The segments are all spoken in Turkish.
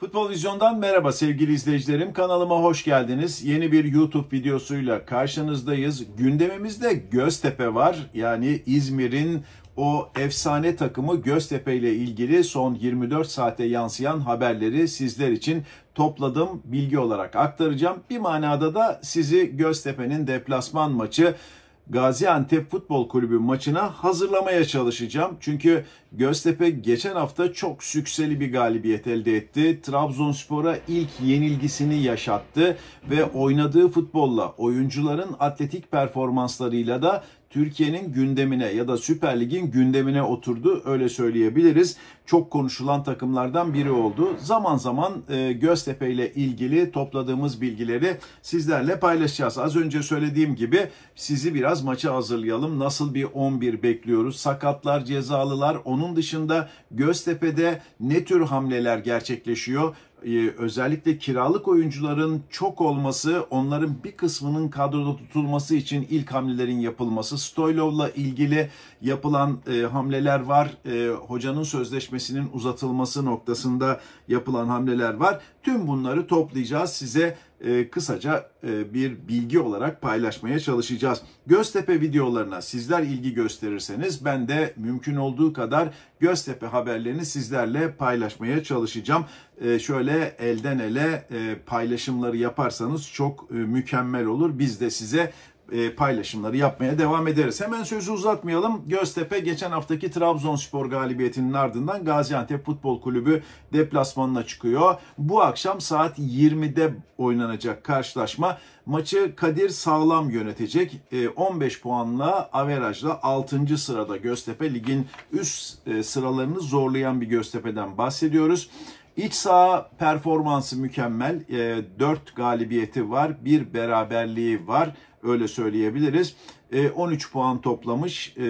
Futbol Vizyon'dan merhaba sevgili izleyicilerim. Kanalıma hoş geldiniz. Yeni bir YouTube videosuyla karşınızdayız. Gündemimizde Göztepe var. Yani İzmir'in o efsane takımı Göztepe ile ilgili son 24 saate yansıyan haberleri sizler için topladım, bilgi olarak aktaracağım. Bir manada da sizi Göztepe'nin deplasman maçı Gaziantep Futbol Kulübü maçına hazırlamaya çalışacağım. Çünkü Göztepe geçen hafta çok sükseli bir galibiyet elde etti. Trabzonspor'a ilk yenilgisini yaşattı ve oynadığı futbolla, oyuncuların atletik performanslarıyla da Türkiye'nin gündemine ya da Süper Lig'in gündemine oturdu öyle söyleyebiliriz. Çok konuşulan takımlardan biri oldu. Zaman zaman e, Göztepe ile ilgili topladığımız bilgileri sizlerle paylaşacağız. Az önce söylediğim gibi sizi biraz maça hazırlayalım. Nasıl bir 11 bekliyoruz? Sakatlar, cezalılar, onun dışında Göztepe'de ne tür hamleler gerçekleşiyor? Ee, özellikle kiralık oyuncuların çok olması, onların bir kısmının kadroda tutulması için ilk hamlelerin yapılması. Stoylov'la ilgili yapılan e, hamleler var. E, hocanın sözleşmesinin uzatılması noktasında yapılan hamleler var. Tüm bunları toplayacağız size e, kısaca e, bir bilgi olarak paylaşmaya çalışacağız. Göztepe videolarına sizler ilgi gösterirseniz ben de mümkün olduğu kadar Göztepe haberlerini sizlerle paylaşmaya çalışacağım. E, şöyle elden ele e, paylaşımları yaparsanız çok e, mükemmel olur. Biz de size e, paylaşımları yapmaya devam ederiz. Hemen sözü uzatmayalım. Göztepe geçen haftaki Trabzonspor galibiyetinin ardından Gaziantep Futbol Kulübü deplasmanına çıkıyor. Bu akşam saat 20'de oynanacak karşılaşma. Maçı Kadir Sağlam yönetecek. E, 15 puanla averajla 6. sırada Göztepe ligin üst e, sıralarını zorlayan bir Göztepe'den bahsediyoruz. İç saha performansı mükemmel. E, 4 galibiyeti var, bir beraberliği var öyle söyleyebiliriz. 13 e, puan toplamış. E,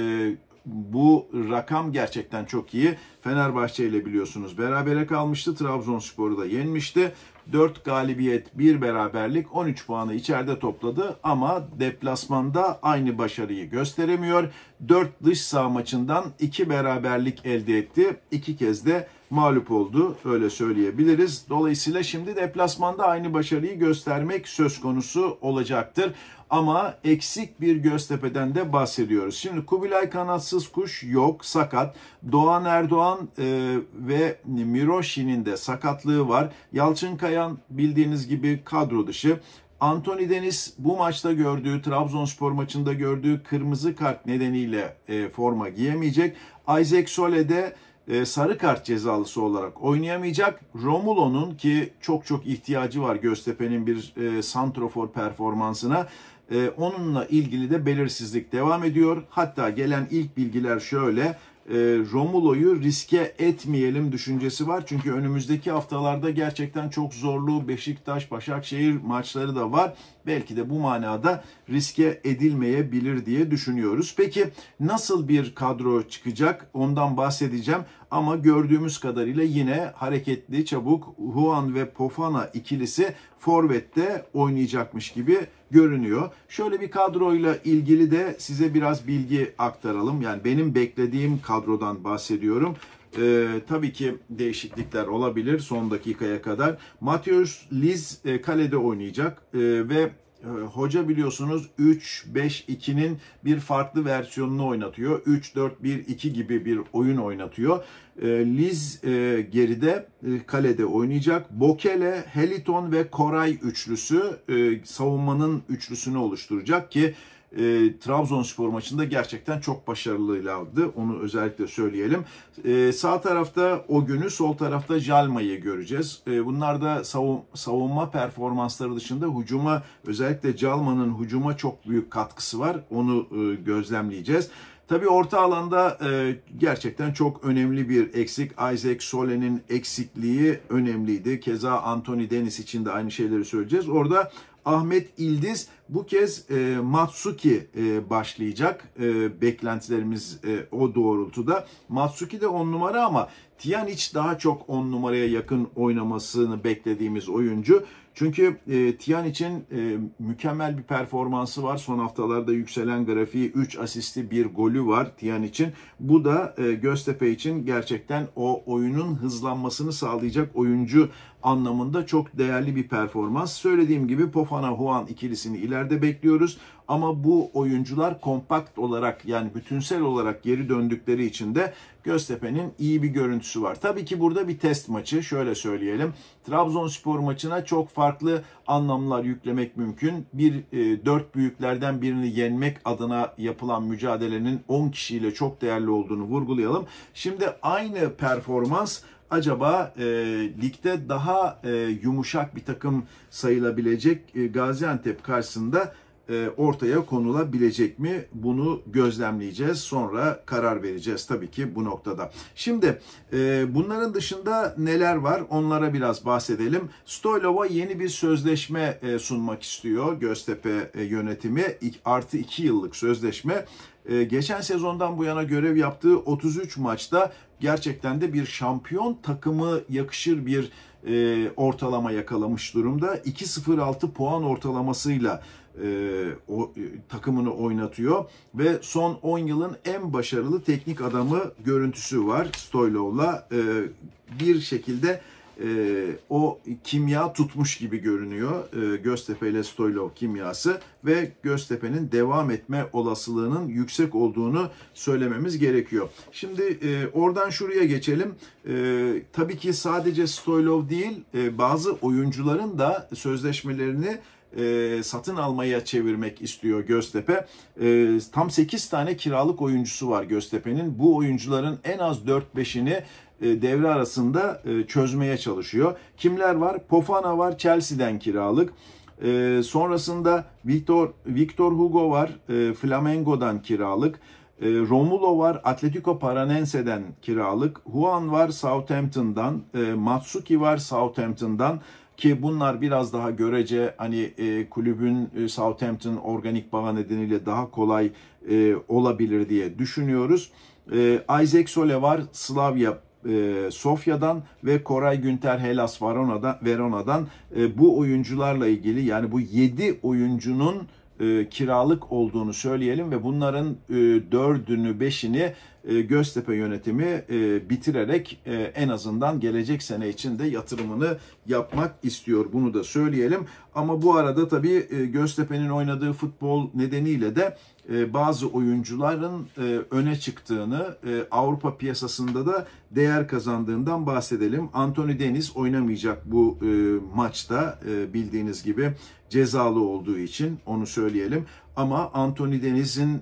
bu rakam gerçekten çok iyi. Fenerbahçe ile biliyorsunuz berabere kalmıştı. Trabzonspor'u da yenmişti. 4 galibiyet, 1 beraberlik 13 puanı içeride topladı ama deplasmanda aynı başarıyı gösteremiyor. 4 dış saha maçından 2 beraberlik elde etti. 2 kez de mağlup oldu öyle söyleyebiliriz. Dolayısıyla şimdi deplasmanda aynı başarıyı göstermek söz konusu olacaktır. Ama eksik bir Göztepe'den de bahsediyoruz. Şimdi Kubilay kanatsız kuş yok sakat. Doğan Erdoğan e, ve Miroşi'nin de sakatlığı var. Yalçın Kayan bildiğiniz gibi kadro dışı. Anthony Deniz bu maçta gördüğü Trabzonspor maçında gördüğü kırmızı kart nedeniyle e, forma giyemeyecek. Isaac Sole de e, sarı kart cezalısı olarak oynayamayacak. Romulo'nun ki çok çok ihtiyacı var Göztepe'nin bir e, santrofor performansına. E, onunla ilgili de belirsizlik devam ediyor. Hatta gelen ilk bilgiler şöyle. E, Romulo'yu riske etmeyelim düşüncesi var. Çünkü önümüzdeki haftalarda gerçekten çok zorlu Beşiktaş, Başakşehir maçları da var belki de bu manada riske edilmeyebilir diye düşünüyoruz. Peki nasıl bir kadro çıkacak ondan bahsedeceğim ama gördüğümüz kadarıyla yine hareketli, çabuk Juan ve Pofana ikilisi forvette oynayacakmış gibi görünüyor. Şöyle bir kadroyla ilgili de size biraz bilgi aktaralım. Yani benim beklediğim kadrodan bahsediyorum. E, tabii ki değişiklikler olabilir son dakikaya kadar. Mateus Liz e, kalede oynayacak ee, e, ve Hoca biliyorsunuz 3-5-2'nin bir farklı versiyonunu oynatıyor. 3-4-1-2 gibi bir oyun oynatıyor. Ee, Liz e, geride e, kalede oynayacak. Bokele, Heliton ve Koray üçlüsü e, savunmanın üçlüsünü oluşturacak ki e, Trabzonspor maçında gerçekten çok başarılıydı, Onu özellikle söyleyelim. E, sağ tarafta o günü, sol tarafta Jalma'yı göreceğiz. E, bunlar da savun, savunma performansları dışında hücuma, özellikle Jalma'nın hücuma çok büyük katkısı var. Onu e, gözlemleyeceğiz. Tabii orta alanda e, gerçekten çok önemli bir eksik. Isaac Sole'nin eksikliği önemliydi. Keza Anthony Dennis için de aynı şeyleri söyleyeceğiz. Orada Ahmet İldiz bu kez e, Matsuki e, başlayacak. E, beklentilerimiz e, o doğrultuda. Matsuki de 10 numara ama hiç daha çok 10 numaraya yakın oynamasını beklediğimiz oyuncu. Çünkü e, için e, mükemmel bir performansı var. Son haftalarda yükselen grafiği 3 asisti 1 golü var için Bu da e, Göztepe için gerçekten o oyunun hızlanmasını sağlayacak oyuncu anlamında çok değerli bir performans. Söylediğim gibi Pofana Huan ikilisini ileride bekliyoruz ama bu oyuncular kompakt olarak yani bütünsel olarak geri döndükleri için de Göztepe'nin iyi bir görüntüsü var. Tabii ki burada bir test maçı şöyle söyleyelim. Trabzonspor maçına çok farklı anlamlar yüklemek mümkün. Bir e, dört büyüklerden birini yenmek adına yapılan mücadelenin 10 kişiyle çok değerli olduğunu vurgulayalım. Şimdi aynı performans acaba e, ligde daha e, yumuşak bir takım sayılabilecek e, Gaziantep karşısında e, ortaya konulabilecek mi? Bunu gözlemleyeceğiz. Sonra karar vereceğiz tabii ki bu noktada. Şimdi e, bunların dışında neler var? Onlara biraz bahsedelim. Stoylova yeni bir sözleşme e, sunmak istiyor Göztepe yönetimi. Artı 2 yıllık sözleşme geçen sezondan bu yana görev yaptığı 33 maçta gerçekten de bir şampiyon takımı yakışır bir ortalama yakalamış durumda. 2.06 puan ortalamasıyla e, o e, takımını oynatıyor ve son 10 yılın en başarılı teknik adamı görüntüsü var Stoylov'la e, bir şekilde e, o kimya tutmuş gibi görünüyor. E, Göztepe ile Stoylov kimyası ve Göztepe'nin devam etme olasılığının yüksek olduğunu söylememiz gerekiyor. Şimdi e, oradan şuraya geçelim. E, tabii ki sadece Stoylov değil e, bazı oyuncuların da sözleşmelerini e, satın almaya çevirmek istiyor Göztepe. E, tam 8 tane kiralık oyuncusu var Göztepe'nin. Bu oyuncuların en az 4-5'ini e, devre arasında e, çözmeye çalışıyor. Kimler var? Pofana var Chelsea'den kiralık. E, sonrasında Victor Victor Hugo var e, Flamengo'dan kiralık. E, Romulo var Atletico Paranense'den kiralık. Juan var Southampton'dan. Matsuki var Southampton'dan. Ki bunlar biraz daha görece hani e, kulübün e, Southampton organik bağ nedeniyle daha kolay e, olabilir diye düşünüyoruz. E, Isaac Sole var Slavia e, Sofya'dan ve Koray Günter Helas Verona'da, Verona'dan e, bu oyuncularla ilgili yani bu 7 oyuncunun e, kiralık olduğunu söyleyelim ve bunların e, 4'ünü 5'ini e, Göztepe yönetimi e, bitirerek e, en azından gelecek sene için de yatırımını yapmak istiyor. Bunu da söyleyelim. Ama bu arada tabii Göztepe'nin oynadığı futbol nedeniyle de bazı oyuncuların öne çıktığını Avrupa piyasasında da değer kazandığından bahsedelim. Anthony Deniz oynamayacak bu maçta bildiğiniz gibi cezalı olduğu için onu söyleyelim. Ama Anthony Deniz'in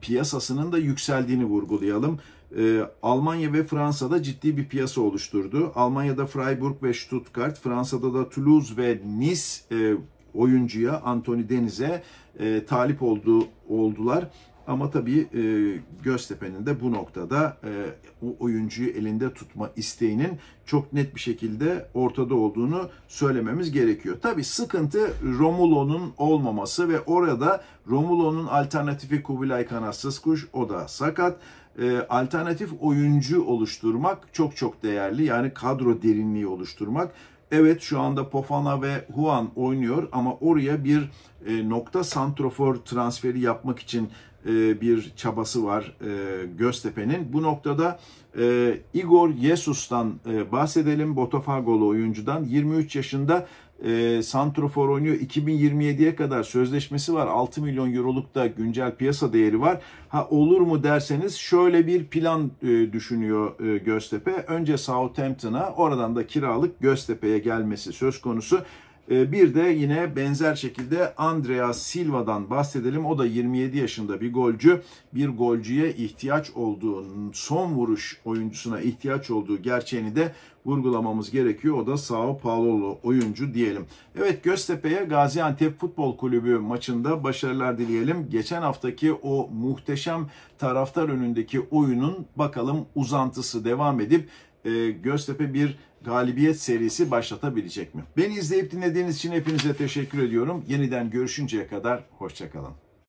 piyasasının da yükseldiğini vurgulayalım. E, Almanya ve Fransa'da ciddi bir piyasa oluşturdu. Almanya'da Freiburg ve Stuttgart, Fransa'da da Toulouse ve Nice e, oyuncuya Anthony Deniz'e e, talip oldu oldular ama tabii e, Göztepe'nin de bu noktada e, o oyuncuyu elinde tutma isteğinin çok net bir şekilde ortada olduğunu söylememiz gerekiyor. Tabii sıkıntı Romulo'nun olmaması ve orada Romulo'nun alternatifi Kubilay Kanatsız Kuş o da sakat. E, alternatif oyuncu oluşturmak çok çok değerli. Yani kadro derinliği oluşturmak. Evet şu anda Pofana ve Juan oynuyor ama oraya bir e, nokta santrofor transferi yapmak için e, bir çabası var e, Göztepe'nin. Bu noktada e, Igor Yesus'tan bahsedelim. Botafagolu oyuncudan 23 yaşında e, santrofor oynuyor. 2027'ye kadar sözleşmesi var. 6 milyon euroluk da güncel piyasa değeri var. Ha olur mu derseniz şöyle bir plan düşünüyor Göztepe. Önce Southampton'a oradan da kiralık Göztepe'ye gelmesi söz konusu. Ee, bir de yine benzer şekilde Andrea Silva'dan bahsedelim. O da 27 yaşında bir golcü. Bir golcüye ihtiyaç olduğu, son vuruş oyuncusuna ihtiyaç olduğu gerçeğini de vurgulamamız gerekiyor. O da Sao Paulo'lu oyuncu diyelim. Evet Göztepe'ye Gaziantep Futbol Kulübü maçında başarılar dileyelim. Geçen haftaki o muhteşem taraftar önündeki oyunun bakalım uzantısı devam edip e, Göztepe bir galibiyet serisi başlatabilecek mi? Beni izleyip dinlediğiniz için hepinize teşekkür ediyorum. Yeniden görüşünceye kadar hoşçakalın.